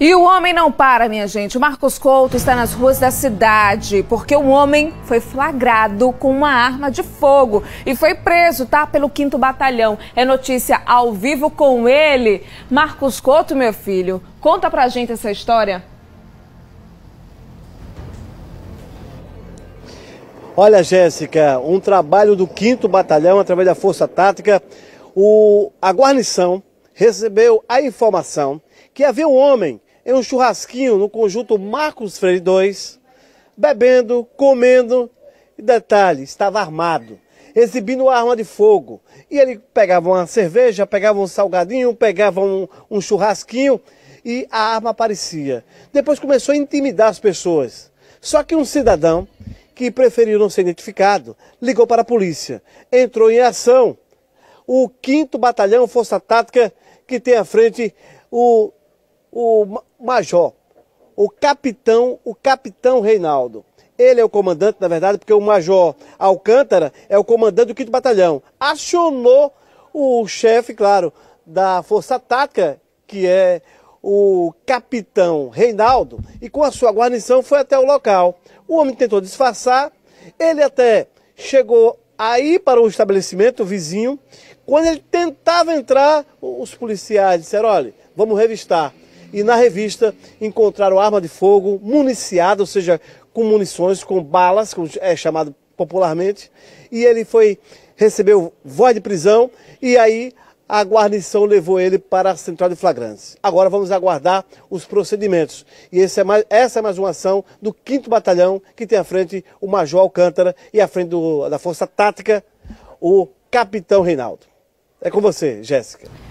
E o homem não para, minha gente. Marcos Couto está nas ruas da cidade porque um homem foi flagrado com uma arma de fogo e foi preso, tá? Pelo 5 Batalhão. É notícia ao vivo com ele. Marcos Couto, meu filho, conta pra gente essa história. Olha, Jéssica, um trabalho do 5 Batalhão através da Força Tática, o, a guarnição recebeu a informação que havia um homem em um churrasquinho no conjunto Marcos Freire 2, bebendo, comendo, e detalhe, estava armado, exibindo arma de fogo. E ele pegava uma cerveja, pegava um salgadinho, pegava um, um churrasquinho e a arma aparecia. Depois começou a intimidar as pessoas. Só que um cidadão que preferiu não ser identificado ligou para a polícia, entrou em ação o 5 Batalhão Força Tática, que tem à frente o, o Major, o capitão, o capitão Reinaldo. Ele é o comandante, na verdade, porque o Major Alcântara é o comandante do 5 Batalhão. Acionou o chefe, claro, da Força Tática, que é o capitão Reinaldo, e com a sua guarnição foi até o local. O homem tentou disfarçar, ele até chegou aí para o estabelecimento vizinho. Quando ele tentava entrar, os policiais disseram: olha, vamos revistar. E na revista encontraram arma de fogo municiada, ou seja, com munições, com balas, como é chamado popularmente. E ele foi recebeu voz de prisão e aí a guarnição levou ele para a central de flagrantes. Agora vamos aguardar os procedimentos. E é mais, essa é mais uma ação do 5 Batalhão, que tem à frente o Major Alcântara e à frente do, da Força Tática, o Capitão Reinaldo. É com você, Jéssica.